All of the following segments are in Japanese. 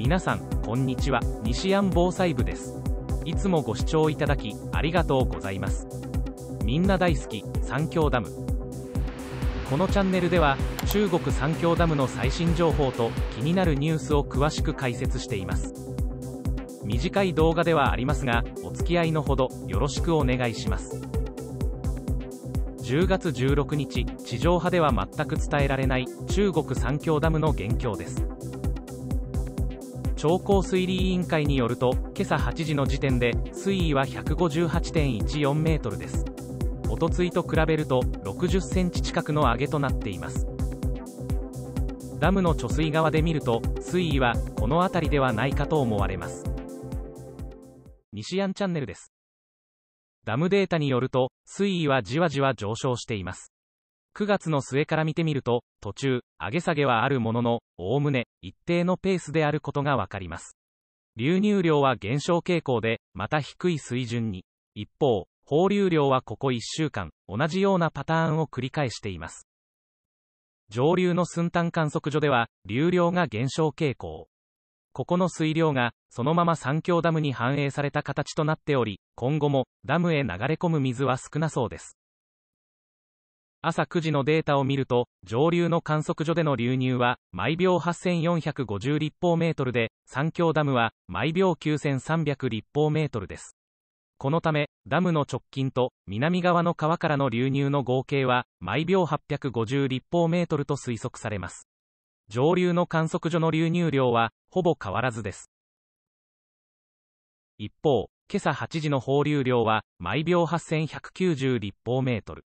皆さんこんにちは西安防災部ですいつもご視聴いただきありがとうございますみんな大好き三峡ダムこのチャンネルでは中国三峡ダムの最新情報と気になるニュースを詳しく解説しています短い動画ではありますがお付き合いのほどよろしくお願いします10月16日地上波では全く伝えられない中国三峡ダムの元凶です超高水利委員会によると今朝8時の時点で水位は158.14メートルですおとついと比べると60センチ近くの上げとなっていますダムの貯水側で見ると水位はこの辺りではないかと思われます西安チャンネルですダムデータによると水位はじわじわ上昇しています9月の末から見てみると、途中、上げ下げはあるものの、おおむね、一定のペースであることがわかります。流入量は減少傾向で、また低い水準に。一方、放流量はここ1週間、同じようなパターンを繰り返しています。上流の寸端観測所では、流量が減少傾向。ここの水量が、そのまま三峡ダムに反映された形となっており、今後も、ダムへ流れ込む水は少なそうです。朝9時のデータを見ると、上流の観測所での流入は、毎秒8450立方メートルで、三峡ダムは、毎秒9300立方メートルです。このため、ダムの直近と、南側の川からの流入の合計は、毎秒850立方メートルと推測されます。上流の観測所の流入量は、ほぼ変わらずです。一方、今朝8時の放流量は、毎秒8190立方メートル。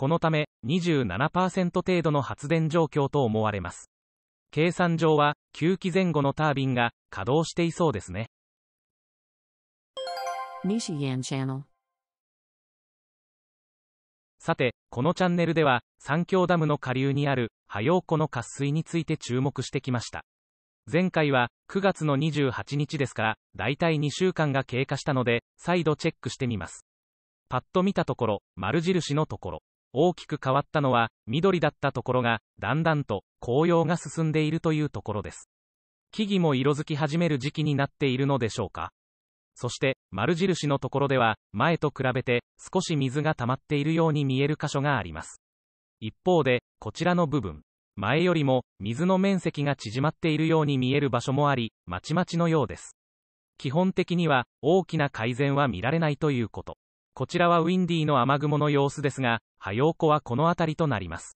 このため27%程度の発電状況と思われます計算上は9基前後のタービンが稼働していそうですねさてこのチャンネルでは三峡ダムの下流にある波陽湖の渇水について注目してきました前回は9月の28日ですからだいたい2週間が経過したので再度チェックしてみますパッと見たところ丸印のところ大きく変わったのは、緑だったところが、だんだんと紅葉が進んでいるというところです。木々も色づき始める時期になっているのでしょうか。そして、丸印のところでは、前と比べて、少し水が溜まっているように見える箇所があります。一方で、こちらの部分、前よりも、水の面積が縮まっているように見える場所もあり、まちまちのようです。基本的には、大きな改善は見られないということ。こちらはウィンディーの雨雲の様子ですが、ハヨーはこの辺りとなります。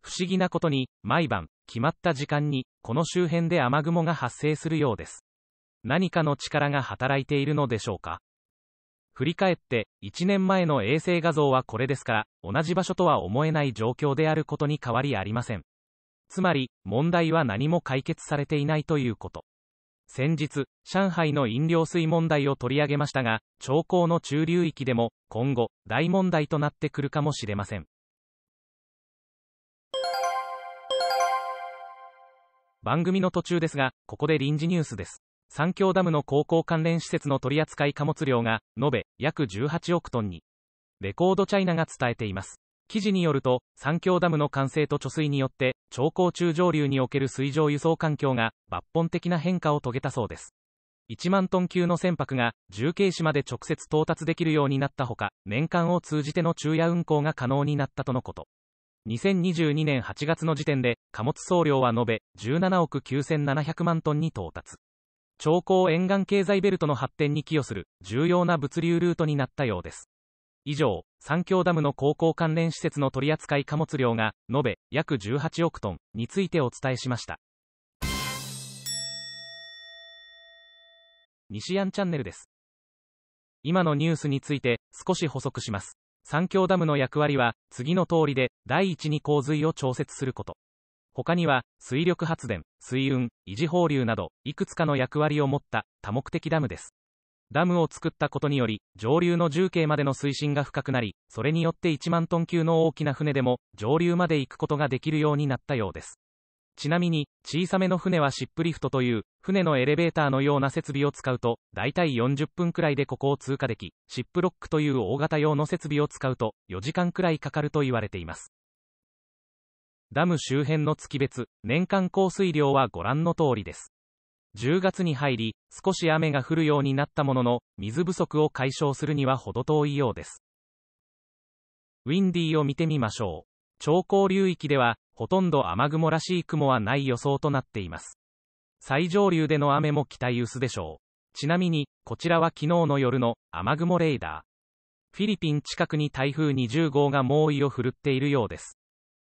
不思議なことに、毎晩、決まった時間に、この周辺で雨雲が発生するようです。何かの力が働いているのでしょうか。振り返って、1年前の衛星画像はこれですから、同じ場所とは思えない状況であることに変わりありません。つまり、問題は何も解決されていないということ。先日、上海の飲料水問題を取り上げましたが、長江の中流域でも、今後、大問題となってくるかもしれません。番組の途中ですが、ここで臨時ニュースです。三峡ダムの高校関連施設の取扱い貨物量が、延べ、約18億トンに。レコードチャイナが伝えています。記事によると、三峡ダムの完成と貯水によって、超高中上流における水上輸送環境が抜本的な変化を遂げたそうです。1万トン級の船舶が重慶市まで直接到達できるようになったほか、年間を通じての昼夜運航が可能になったとのこと。2022年8月の時点で、貨物総量は延べ17億9700万トンに到達。長江沿岸経済ベルトの発展に寄与する重要な物流ルートになったようです。以上、三峡ダムの高校関連施設の取扱い貨物量が、延べ約18億トンについてお伝えしました。西安チャンネルです。今のニュースについて少し補足します。三峡ダムの役割は次の通りで第一に洪水を調節すること。他には水力発電、水運、維持放流などいくつかの役割を持った多目的ダムです。ダムを作ったことにより、上流の重慶までの水深が深くなり、それによって1万トン級の大きな船でも、上流まで行くことができるようになったようです。ちなみに、小さめの船はシップリフトという、船のエレベーターのような設備を使うと、だいたい40分くらいでここを通過でき、シップロックという大型用の設備を使うと、4時間くらいかかると言われています。ダム周辺の月別、年間降水量はご覧の通りです。10月に入り、少し雨が降るようになったものの、水不足を解消するには程遠いようです。ウィンディーを見てみましょう。超高流域では、ほとんど雨雲らしい雲はない予想となっています。最上流での雨も期待薄でしょう。ちなみに、こちらは昨日の夜の雨雲レーダー。フィリピン近くに台風20号が猛威を振るっているようです。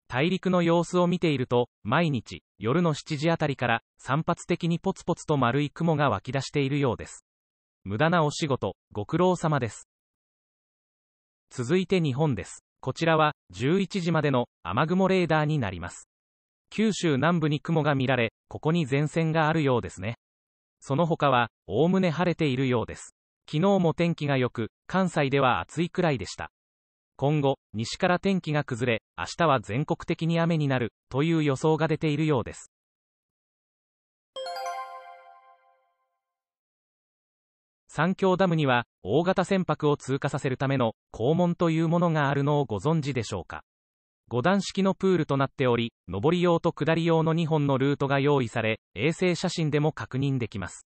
大陸の様子を見ていると、毎日、夜の7時あたりから、散発的にポツポツと丸い雲が湧き出しているようです。無駄なお仕事、ご苦労様です。続いて日本です。こちらは、11時までの雨雲レーダーになります。九州南部に雲が見られ、ここに前線があるようですね。その他は、おおむね晴れているようです。昨日も天気が良く、関西では暑いくらいでした。今後、西から天気が崩れ、明日は全国的に雨になる、という予想が出ているようです。三峡ダムには、大型船舶を通過させるための、肛門というものがあるのをご存知でしょうか。5段式のプールとなっており、上り用と下り用の2本のルートが用意され、衛星写真でも確認できます。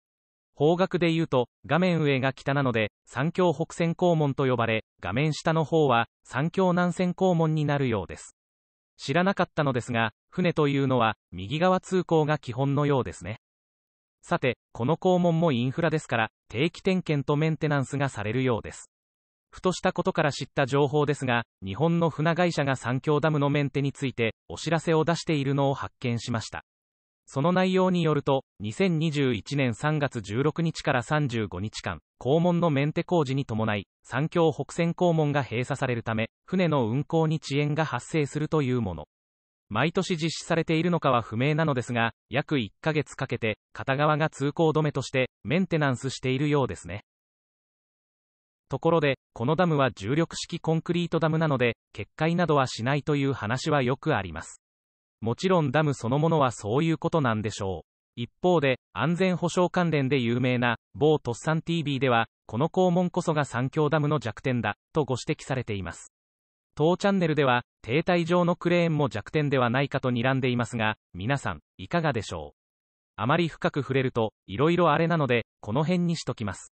方角で言うと、画面上が北なので、三峡北線校門と呼ばれ、画面下の方は、三峡南線校門になるようです。知らなかったのですが、船というのは、右側通行が基本のようですね。さて、この校門もインフラですから、定期点検とメンテナンスがされるようです。ふとしたことから知った情報ですが、日本の船会社が三峡ダムのメンテについて、お知らせを出しているのを発見しました。その内容によると、2021年3月16日から35日間、肛門のメンテ工事に伴い、三峡北線肛門が閉鎖されるため、船の運航に遅延が発生するというもの。毎年実施されているのかは不明なのですが、約1ヶ月かけて、片側が通行止めとして、メンテナンスしているようですね。ところで、このダムは重力式コンクリートダムなので、決壊などはしないという話はよくあります。もちろんダムそのものはそういうことなんでしょう。一方で、安全保障関連で有名な、某トッサン TV では、この肛門こそが三峡ダムの弱点だ、とご指摘されています。当チャンネルでは、停滞上のクレーンも弱点ではないかと睨んでいますが、皆さん、いかがでしょうあまり深く触れると、いろいろあれなので、この辺にしときます。